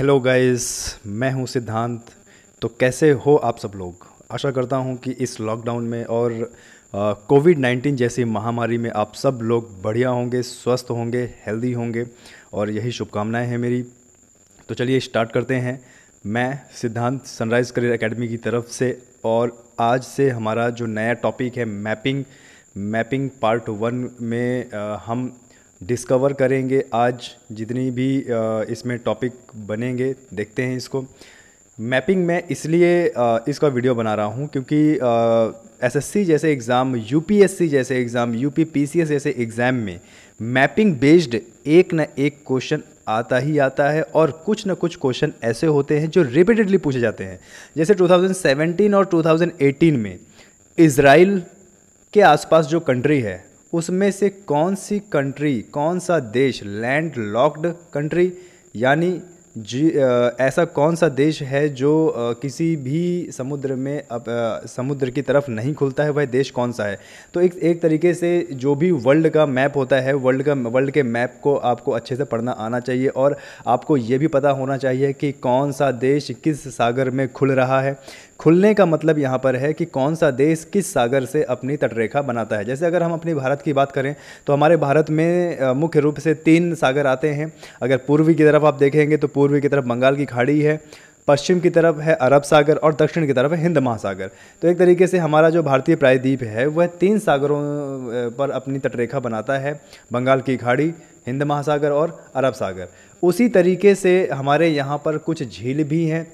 hello guys मैं हूं सिद्धांत तो कैसे हो आप सब लोग आशा करता हूं कि इस लॉकडाउन में और कोविड नाइन्टीन जैसी महामारी में आप सब लोग बढ़िया होंगे स्वस्थ होंगे हेल्दी होंगे और यही शुभकामनाएं हैं मेरी तो चलिए स्टार्ट करते हैं मैं सिद्धांत सनराइज़ करियर एकेडमी की तरफ से और आज से हमारा जो नया टॉपिक है मैपिंग मैपिंग पार्ट वन में आ, हम डिस्कवर करेंगे आज जितनी भी इसमें टॉपिक बनेंगे देखते हैं इसको मैपिंग में इसलिए इसका वीडियो बना रहा हूँ क्योंकि एसएससी जैसे एग्ज़ाम यूपीएससी जैसे एग्ज़ाम एस जैसे एग्ज़ाम में मैपिंग बेस्ड एक ना एक क्वेश्चन आता ही आता है और कुछ ना कुछ क्वेश्चन ऐसे होते हैं जो रिपीटेडली पूछे जाते हैं जैसे 2017 और 2018 में इसराइल के आसपास जो कंट्री है उसमें से कौन सी कंट्री कौन सा देश लैंड लॉक्ड कंट्री यानी जी ऐसा कौन सा देश है जो किसी भी समुद्र में अब समुद्र की तरफ नहीं खुलता है वह देश कौन सा है तो एक एक तरीके से जो भी वर्ल्ड का मैप होता है वर्ल्ड का वर्ल्ड के मैप को आपको अच्छे से पढ़ना आना चाहिए और आपको ये भी पता होना चाहिए कि कौन सा देश किस सागर में खुल रहा है खुलने का मतलब यहाँ पर है कि कौन सा देश किस सागर से अपनी तटरेखा बनाता है जैसे अगर हम अपनी भारत की बात करें तो हमारे भारत में मुख्य रूप से तीन सागर आते हैं अगर पूर्वी की तरफ आप देखेंगे तो पूर्वी की तरफ बंगाल की खाड़ी है पश्चिम की तरफ है अरब सागर और दक्षिण की तरफ है हिंद महासागर तो एक तरीके से हमारा जो भारतीय प्रायद्वीप है वह तीन सागरों पर अपनी तटरेखा बनाता है बंगाल की खाड़ी हिंद महासागर और अरब सागर उसी तरीके से हमारे यहाँ पर कुछ झील भी हैं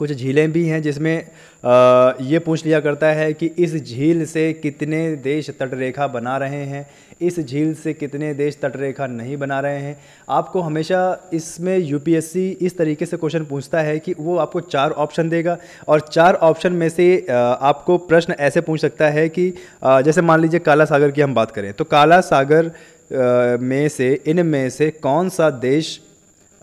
कुछ झीलें भी हैं जिसमें ये पूछ लिया करता है कि इस झील से कितने देश तटरेखा बना रहे हैं इस झील से कितने देश तटरेखा नहीं बना रहे हैं आपको हमेशा इसमें यूपीएससी इस तरीके से क्वेश्चन पूछता है कि वो आपको चार ऑप्शन देगा और चार ऑप्शन में से आपको प्रश्न ऐसे पूछ सकता है कि जैसे मान लीजिए काला सागर की हम बात करें तो काला सागर में से इनमें से कौन सा देश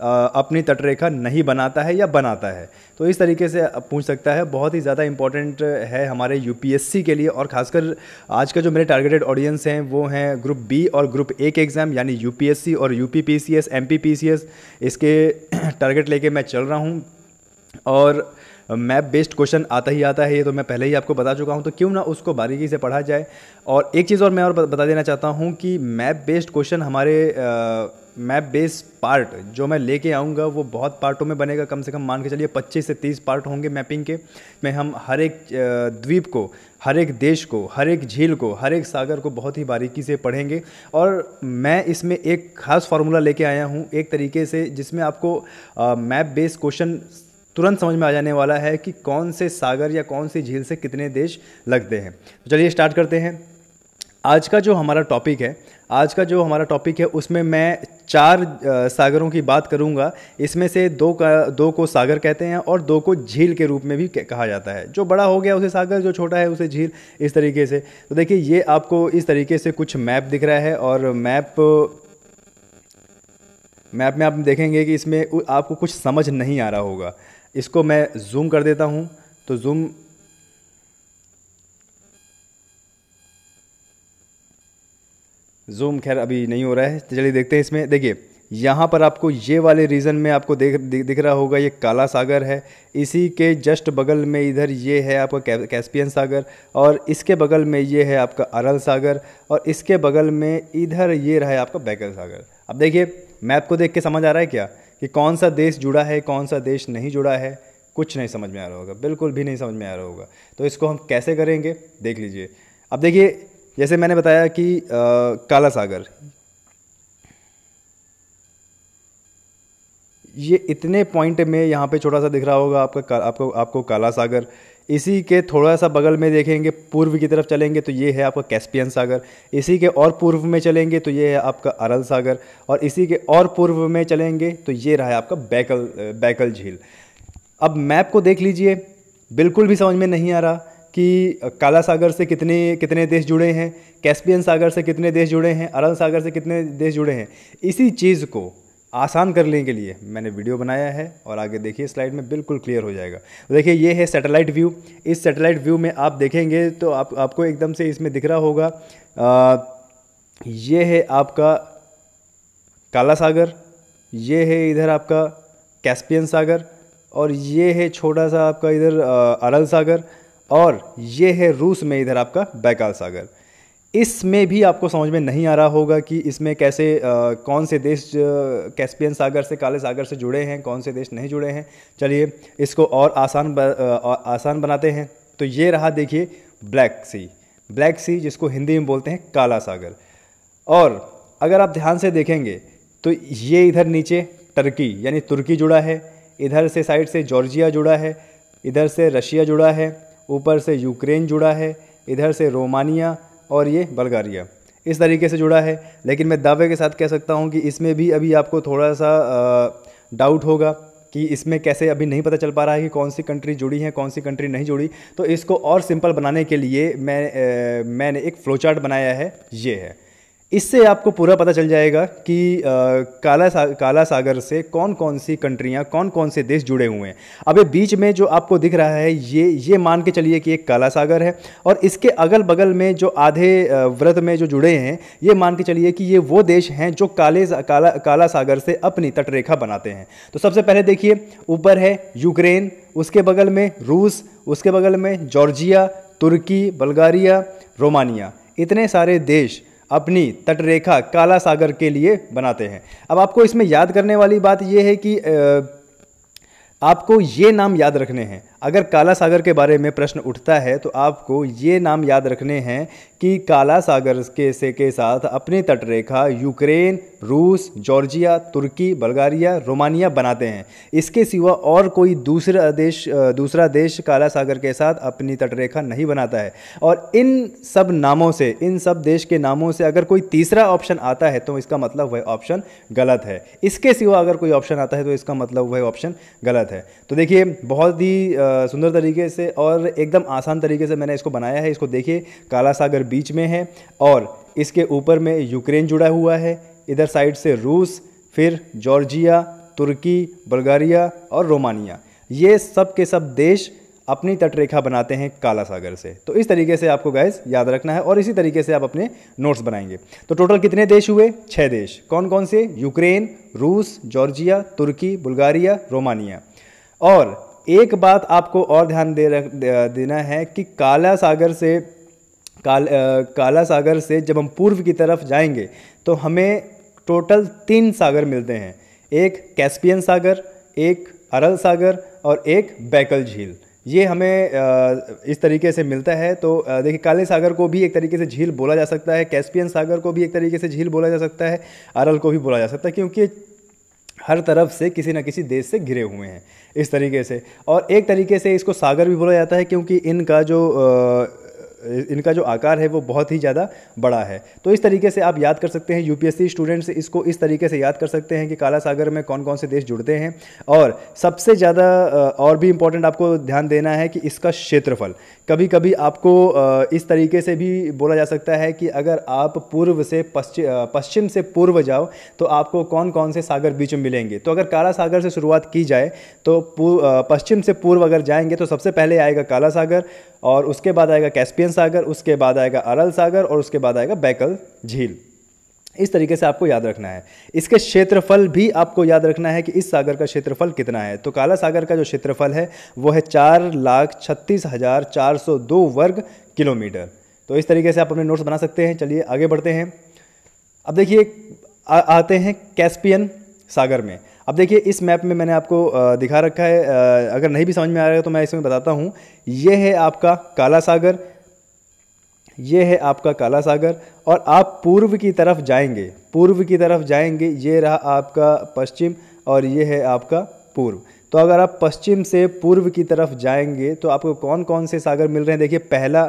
अपनी तटरेखा नहीं बनाता है या बनाता है तो इस तरीके से पूछ सकता है बहुत ही ज़्यादा इंपॉर्टेंट है हमारे यूपीएससी के लिए और खासकर आज का जो मेरे टारगेटेड ऑडियंस हैं वो हैं ग्रुप बी और ग्रुप ए के एग्ज़ाम यानी यूपीएससी और यूपीपीसीएस पी इसके टारगेट लेके मैं चल रहा हूँ और मैप बेस्ड क्वेश्चन आता ही आता है ये तो मैं पहले ही आपको बता चुका हूँ तो क्यों ना उसको बारीकी से पढ़ा जाए और एक चीज़ और मैं और बता देना चाहता हूँ कि मैप बेस्ड क्वेश्चन हमारे आ, मैप बेस पार्ट जो मैं लेके आऊँगा वो बहुत पार्टों में बनेगा कम से कम मान के चलिए पच्चीस से तीस पार्ट होंगे मैपिंग के में हम हर एक द्वीप को हर एक देश को हर एक झील को हर एक सागर को बहुत ही बारीकी से पढ़ेंगे और मैं इसमें एक खास फार्मूला लेके आया हूँ एक तरीके से जिसमें आपको मैप बेस क्वेश्चन तुरंत समझ में आ जाने वाला है कि कौन से सागर या कौन सी झील से कितने देश लगते हैं तो चलिए स्टार्ट करते हैं आज का जो हमारा टॉपिक है आज का जो हमारा टॉपिक है उसमें मैं चार सागरों की बात करूँगा इसमें से दो का दो को सागर कहते हैं और दो को झील के रूप में भी कहा जाता है जो बड़ा हो गया उसे सागर जो छोटा है उसे झील इस तरीके से तो देखिए ये आपको इस तरीके से कुछ मैप दिख रहा है और मैप मैप में आप देखेंगे कि इसमें आपको कुछ समझ नहीं आ रहा होगा इसको मैं जूम कर देता हूँ तो जूम जूम खैर अभी नहीं हो रहा है तो चलिए देखते हैं इसमें देखिए यहाँ पर आपको ये वाले रीजन में आपको देख दिख रहा होगा ये काला सागर है इसी के जस्ट बगल में इधर ये है आपका कैस्पियन सागर और इसके बगल में ये है आपका अरल सागर और इसके बगल में इधर ये रहा है आपका बैकल सागर अब देखिए मैप को देख के समझ आ रहा है क्या कि कौन सा देश जुड़ा है कौन सा देश नहीं जुड़ा है कुछ नहीं समझ में आ रहा होगा बिल्कुल भी नहीं समझ में आ रहा होगा तो इसको हम कैसे करेंगे देख लीजिए अब देखिए जैसे मैंने बताया कि आ, काला सागर ये इतने पॉइंट में यहाँ पे छोटा सा दिख रहा होगा आपका आपको आपको काला सागर इसी के थोड़ा सा बगल में देखेंगे पूर्व की तरफ चलेंगे तो ये है आपका कैस्पियन सागर इसी के और पूर्व में चलेंगे तो ये है आपका अरल सागर और इसी के और पूर्व में चलेंगे तो ये रहा है आपका बैकल बैकल झील अब मैप को देख लीजिए बिल्कुल भी समझ में नहीं आ रहा कि काला सागर से कितने कितने देश जुड़े हैं कैस्पियन सागर से कितने देश जुड़े हैं अरल सागर से कितने देश जुड़े हैं इसी चीज़ को आसान करने के लिए मैंने वीडियो बनाया है और आगे देखिए स्लाइड में बिल्कुल क्लियर हो जाएगा तो देखिए ये है सैटेलाइट व्यू इस सैटेलाइट व्यू में आप देखेंगे तो आप आपको एकदम से इसमें दिख रहा होगा आ, ये है आपका काला सागर ये है इधर आपका कैस्पियन सागर और ये है छोटा सा आपका इधर अरल सागर और ये है रूस में इधर आपका बैकाल सागर इसमें भी आपको समझ में नहीं आ रहा होगा कि इसमें कैसे आ, कौन से देश कैस्पियन सागर से काले सागर से जुड़े हैं कौन से देश नहीं जुड़े हैं चलिए इसको और आसान ब, आ, आसान बनाते हैं तो ये रहा देखिए ब्लैक सी ब्लैक सी जिसको हिंदी में बोलते हैं काला सागर और अगर आप ध्यान से देखेंगे तो ये इधर नीचे टर्की यानी तुर्की जुड़ा है इधर से साइड से जॉर्जिया जुड़ा है इधर से रशिया जुड़ा है ऊपर से यूक्रेन जुड़ा है इधर से रोमानिया और ये बल्गारिया इस तरीके से जुड़ा है लेकिन मैं दावे के साथ कह सकता हूँ कि इसमें भी अभी आपको थोड़ा सा डाउट होगा कि इसमें कैसे अभी नहीं पता चल पा रहा है कि कौन सी कंट्री जुड़ी है कौन सी कंट्री नहीं जुड़ी तो इसको और सिंपल बनाने के लिए मैं आ, मैंने एक फ्लोचार्ट बनाया है ये है इससे आपको पूरा पता चल जाएगा कि आ, काला सा, काला सागर से कौन कौन सी कंट्रियाँ कौन कौन से देश जुड़े हुए हैं अब ये बीच में जो आपको दिख रहा है ये ये मान के चलिए कि एक काला सागर है और इसके अगल बगल में जो आधे व्रत में जो जुड़े हैं ये मान के चलिए कि ये वो देश हैं जो काले काला काला सागर से अपनी तटरेखा बनाते हैं तो सबसे पहले देखिए ऊपर है यूक्रेन उसके बगल में रूस उसके बगल में जॉर्जिया तुर्की बल्गारिया रोमानिया इतने सारे देश अपनी तटरेखा काला सागर के लिए बनाते हैं अब आपको इसमें याद करने वाली बात यह है कि आपको ये नाम याद रखने हैं अगर काला सागर के बारे में प्रश्न उठता है तो आपको ये नाम याद रखने हैं कि काला सागर के से के साथ अपनी तटरेखा यूक्रेन रूस जॉर्जिया तुर्की बल्गारिया रोमानिया बनाते हैं इसके सिवा और कोई दूसरा देश दूसरा देश काला सागर के साथ अपनी तटरेखा नहीं बनाता है और इन सब नामों से इन सब देश के नामों से अगर कोई तीसरा ऑप्शन आता है तो इसका मतलब वह ऑप्शन गलत है इसके सिवा अगर कोई ऑप्शन आता है तो इसका मतलब वह ऑप्शन गलत है तो देखिए बहुत ही सुंदर तरीके से और एकदम आसान तरीके से मैंने इसको बनाया है इसको देखिए काला सागर बीच में है और इसके ऊपर में यूक्रेन जुड़ा हुआ है इधर साइड से रूस फिर जॉर्जिया तुर्की बल्गारिया और रोमानिया ये सब के सब देश अपनी तटरेखा बनाते हैं काला सागर से तो इस तरीके से आपको गैस याद रखना है और इसी तरीके से आप अपने नोट्स बनाएंगे तो टोटल कितने देश हुए छः देश कौन कौन से यूक्रेन रूस जॉर्जिया तुर्की बुल्गारिया रोमानिया और एक बात आपको और ध्यान दे रख देना है कि काला सागर से काल आ, काला सागर से जब हम पूर्व की तरफ जाएंगे तो हमें टोटल तीन सागर मिलते हैं एक कैस्पियन सागर एक अरल सागर और एक बैकल झील ये हमें इस तरीके से मिलता है तो देखिए काले सागर को भी एक तरीके से झील बोला जा सकता है कैस्पियन सागर को भी एक तरीके से झील बोला जा सकता है अरल को भी बोला जा सकता है क्योंकि हर तरफ से किसी न किसी देश से घिरे हुए हैं इस तरीके से और एक तरीके से इसको सागर भी बोला जाता है क्योंकि इनका जो आ, इनका जो आकार है वो बहुत ही ज़्यादा बड़ा है तो इस तरीके से आप याद कर सकते हैं यूपीएससी स्टूडेंट्स इसको इस तरीके से याद कर सकते हैं कि काला सागर में कौन कौन से देश जुड़ते हैं और सबसे ज़्यादा और भी इम्पोर्टेंट आपको ध्यान देना है कि इसका क्षेत्रफल कभी कभी आपको इस तरीके से भी बोला जा सकता है कि अगर आप पूर्व से पश्चिम से पूर्व जाओ तो आपको कौन कौन से सागर बीच में मिलेंगे तो अगर काला सागर से शुरुआत की जाए तो पश्चिम से पूर्व अगर जाएंगे तो सबसे पहले आएगा काला सागर और उसके बाद आएगा कैस्पियन सागर उसके बाद आएगा अरल सागर और उसके बाद आएगा बैकल झील इस तरीके से आपको याद रखना है इसके क्षेत्रफल भी आपको याद रखना है कि इस सागर का क्षेत्रफल कितना है तो काला सागर का जो क्षेत्रफल है वो है चार लाख छत्तीस हज़ार चार सौ दो वर्ग किलोमीटर तो इस तरीके से आप अपने नोट्स बना सकते हैं चलिए आगे बढ़ते हैं अब देखिए आते हैं कैस्पियन सागर में अब देखिए इस मैप में मैंने आपको दिखा रखा है अगर नहीं भी समझ में आ रहा है तो मैं इसमें बताता हूँ ये है आपका काला सागर ये है आपका काला सागर और आप पूर्व की तरफ जाएंगे पूर्व की तरफ जाएंगे ये रहा आपका पश्चिम और ये है आपका पूर्व तो अगर आप पश्चिम से पूर्व की तरफ जाएंगे तो आपको कौन कौन से सागर मिल रहे हैं देखिए पहला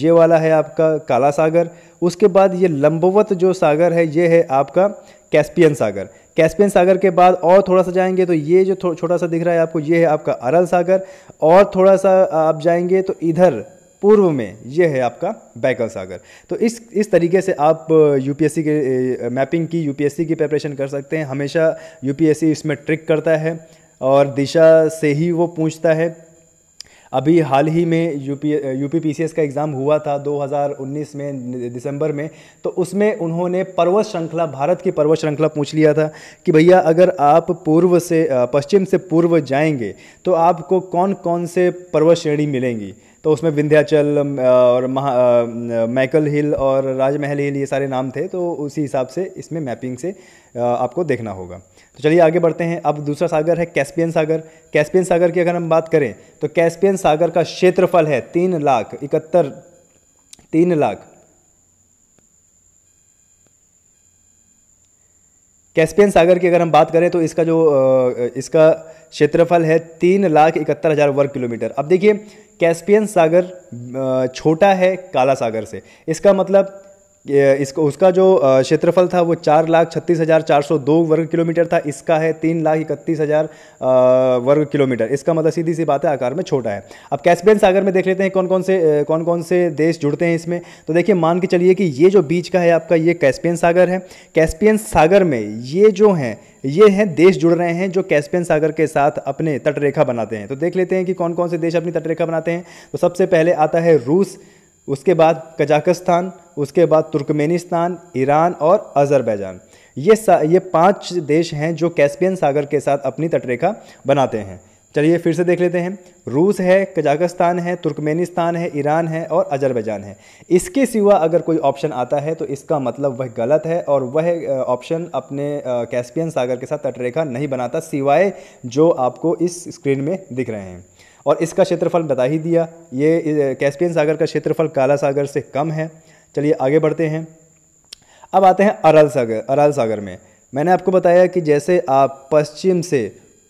ये वाला है आपका काला सागर उसके बाद ये लंबवत जो सागर है ये है आपका कैस्पियन सागर कैस्पियन सागर के बाद और थोड़ा सा जाएंगे तो ये जो छोटा सा दिख रहा है आपको ये है आपका अरल सागर और थोड़ा सा आप जाएंगे तो इधर पूर्व में ये है आपका बैकल सागर तो इस इस तरीके से आप यूपीएससी के मैपिंग की यूपीएससी की प्रिपरेशन कर सकते हैं हमेशा यूपीएससी इसमें ट्रिक करता है और दिशा से ही वो पूछता है अभी हाल ही में यूपी यूपी एस का एग्ज़ाम हुआ था 2019 में दिसंबर में तो उसमें उन्होंने पर्वत श्रृंखला भारत की पर्वत श्रृंखला पूछ लिया था कि भैया अगर आप पूर्व से पश्चिम से पूर्व जाएंगे तो आपको कौन कौन से पर्वत श्रेणी मिलेंगी तो उसमें विंध्याचल और महा मैकल हिल और राजमहल हिल ये सारे नाम थे तो उसी हिसाब से इसमें मैपिंग से आपको देखना होगा तो चलिए आगे बढ़ते हैं अब दूसरा सागर है कैस्पियन सागर कैस्पियन सागर की अगर हम बात करें तो कैस्पियन सागर का क्षेत्रफल है तीन लाख इकहत्तर तीन लाख कैस्पियन सागर की अगर हम बात करें तो इसका जो इसका क्षेत्रफल है तीन लाख इकहत्तर हज़ार वर्ग किलोमीटर अब देखिए कैस्पियन सागर छोटा है काला सागर से इसका मतलब इसको उसका जो क्षेत्रफल था वो चार लाख छत्तीस हज़ार चार सौ दो वर्ग किलोमीटर था इसका है तीन लाख इकतीस हज़ार वर्ग किलोमीटर इसका मतलब सीधी सी बात है आकार में छोटा है अब कैस्पियन सागर में देख लेते हैं कौन कौन से कौन कौन से देश जुड़ते हैं इसमें तो देखिए मान के चलिए कि ये जो बीच का है आपका ये कैस्पियन सागर है कैस्पियन सागर में ये जो हैं ये हैं देश जुड़ रहे हैं जो कैस्पियन सागर के साथ अपने तटरेखा बनाते हैं तो देख लेते हैं कि कौन कौन से देश अपनी तटरेखा बनाते हैं तो सबसे पहले आता है रूस उसके बाद कजाकिस्तान उसके बाद तुर्कमेनिस्तान ईरान और अज़रबैजान ये ये पांच देश हैं जो कैस्पियन सागर के साथ अपनी तटरेखा बनाते हैं चलिए फिर से देख लेते हैं रूस है कजाकिस्तान है तुर्कमेनिस्तान है ईरान है और अजरबैजान है इसके सिवा अगर कोई ऑप्शन आता है तो इसका मतलब वह गलत है और वह ऑप्शन अपने कैस्पियन सागर के साथ तटरेखा नहीं बनाता सिवाय जो आपको इस स्क्रीन में दिख रहे हैं और इसका क्षेत्रफल बता ही दिया ये कैस्पियन सागर का क्षेत्रफल काला सागर से कम है चलिए आगे बढ़ते हैं अब आते हैं अरल सागर अरल सागर में मैंने आपको बताया कि जैसे आप पश्चिम से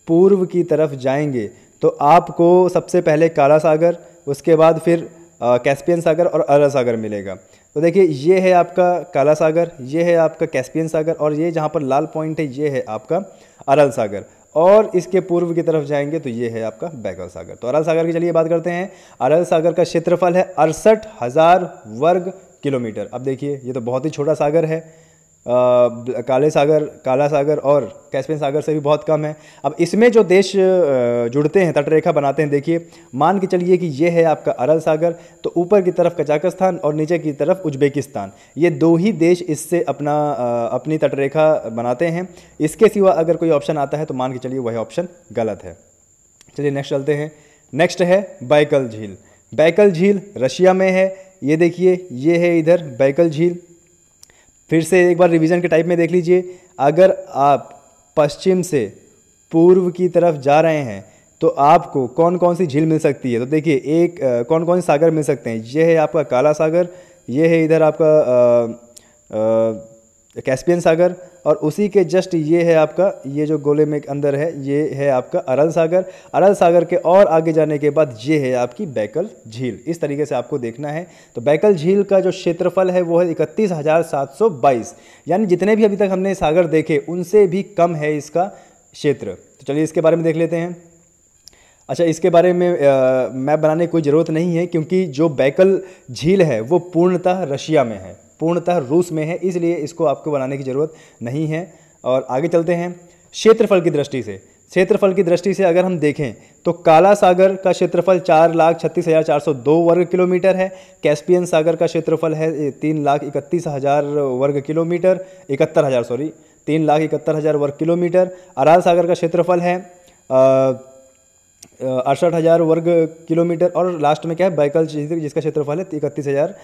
पूर्व की तरफ जाएंगे तो आपको सबसे पहले काला सागर उसके बाद फिर कैस्पियन सागर और अरा सागर मिलेगा तो देखिए ये है आपका काला सागर ये है आपका कैस्पियन सागर और ये जहाँ पर लाल पॉइंट है ये है आपका अरल सागर और इसके पूर्व की तरफ जाएंगे तो ये है आपका बैगल सागर तो अरल सागर की चलिए बात करते हैं अरल सागर का क्षेत्रफल है अड़सठ हज़ार वर्ग किलोमीटर अब देखिए ये तो बहुत ही छोटा सागर है काले सागर काला सागर और कैस्पियन सागर से भी बहुत कम है अब इसमें जो देश जुड़ते हैं तटरेखा बनाते हैं देखिए मान के चलिए कि ये है आपका अरल सागर तो ऊपर की तरफ कजाकस्तान और नीचे की तरफ उज्बेकिस्तान ये दो ही देश इससे अपना अपनी तटरेखा बनाते हैं इसके सिवा अगर कोई ऑप्शन आता है तो मान के चलिए वह ऑप्शन गलत है चलिए नेक्स्ट चलते हैं नेक्स्ट है बैकल झील बैकल झील रशिया में है ये देखिए ये है इधर बैकल झील फिर से एक बार रिवीजन के टाइप में देख लीजिए अगर आप पश्चिम से पूर्व की तरफ जा रहे हैं तो आपको कौन कौन सी झील मिल सकती है तो देखिए एक आ, कौन कौन से सागर मिल सकते हैं ये है आपका काला सागर ये है इधर आपका कैस्पियन सागर और उसी के जस्ट ये है आपका ये जो गोले में अंदर है ये है आपका अरल सागर अरल सागर के और आगे जाने के बाद ये है आपकी बैकल झील इस तरीके से आपको देखना है तो बैकल झील का जो क्षेत्रफल है वो है इकतीस यानी जितने भी अभी तक हमने सागर देखे उनसे भी कम है इसका क्षेत्र तो चलिए इसके बारे में देख लेते हैं अच्छा इसके बारे में मैप बनाने की कोई ज़रूरत नहीं है क्योंकि जो बैकल झील है वो पूर्णतः रशिया में है पूर्णतः रूस में है इसलिए इसको आपको बनाने की ज़रूरत नहीं है और आगे चलते हैं क्षेत्रफल की दृष्टि से क्षेत्रफल की दृष्टि से अगर हम देखें तो काला सागर का क्षेत्रफल चार लाख छत्तीस हज़ार चार सौ दो वर्ग किलोमीटर है कैस्पियन सागर का क्षेत्रफल है तीन लाख इकतीस हज़ार वर्ग किलोमीटर इकहत्तर हज़ार सॉरी तीन लाख इकहत्तर हज़ार वर्ग किलोमीटर अराल सागर का क्षेत्रफल है आ, अड़सठ हज़ार वर्ग किलोमीटर और लास्ट में क्या है बाइकल क्षेत्र जिसका क्षेत्रफल है इकतीस हज़ार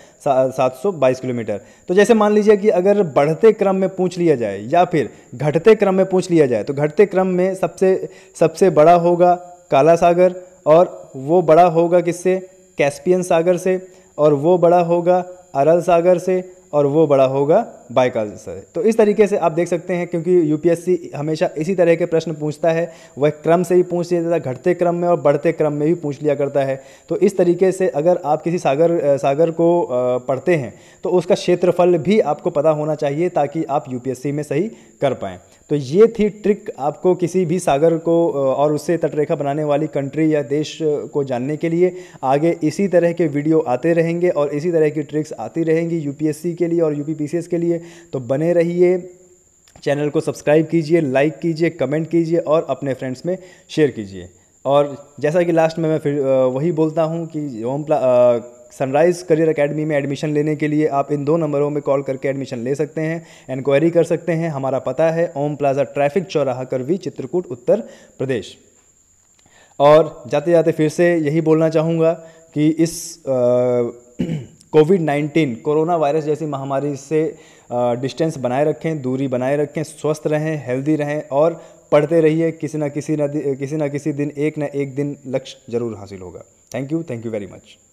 सात सौ बाईस किलोमीटर तो जैसे मान लीजिए कि अगर बढ़ते क्रम में पूछ लिया जाए या फिर घटते क्रम में पूछ लिया जाए तो घटते क्रम में सबसे सबसे बड़ा होगा काला सागर और वो बड़ा होगा किससे कैस्पियन सागर से और वो बड़ा होगा अरल सागर से और वो बड़ा होगा बाई का से तो इस तरीके से आप देख सकते हैं क्योंकि यूपीएससी हमेशा इसी तरह के प्रश्न पूछता है वह क्रम से ही पूछ लिया जाता है घटते क्रम में और बढ़ते क्रम में भी पूछ लिया करता है तो इस तरीके से अगर आप किसी सागर सागर को पढ़ते हैं तो उसका क्षेत्रफल भी आपको पता होना चाहिए ताकि आप यूपीएससी में सही कर पाएँ तो ये थी ट्रिक आपको किसी भी सागर को और उससे तटरेखा बनाने वाली कंट्री या देश को जानने के लिए आगे इसी तरह के वीडियो आते रहेंगे और इसी तरह की ट्रिक्स आती रहेंगी यूपीएससी के लिए और यूपीपीसीएस के लिए तो बने रहिए चैनल को सब्सक्राइब कीजिए लाइक कीजिए कमेंट कीजिए और अपने फ्रेंड्स में शेयर कीजिए और जैसा कि लास्ट में मैं फिर वही बोलता हूँ कि होम प्ला सनराइज़ करियर अकेडमी में एडमिशन लेने के लिए आप इन दो नंबरों में कॉल करके एडमिशन ले सकते हैं इंक्वायरी कर सकते हैं हमारा पता है ओम प्लाजा ट्रैफिक चौराहा करवी चित्रकूट उत्तर प्रदेश और जाते जाते फिर से यही बोलना चाहूँगा कि इस कोविड नाइन्टीन कोरोना वायरस जैसी महामारी से डिस्टेंस बनाए रखें दूरी बनाए रखें स्वस्थ रहें हेल्दी रहें और पढ़ते रहिए किसी ना किसी ना किसी ना किसी दिन एक ना एक दिन लक्ष्य जरूर हासिल होगा thank you thank you very much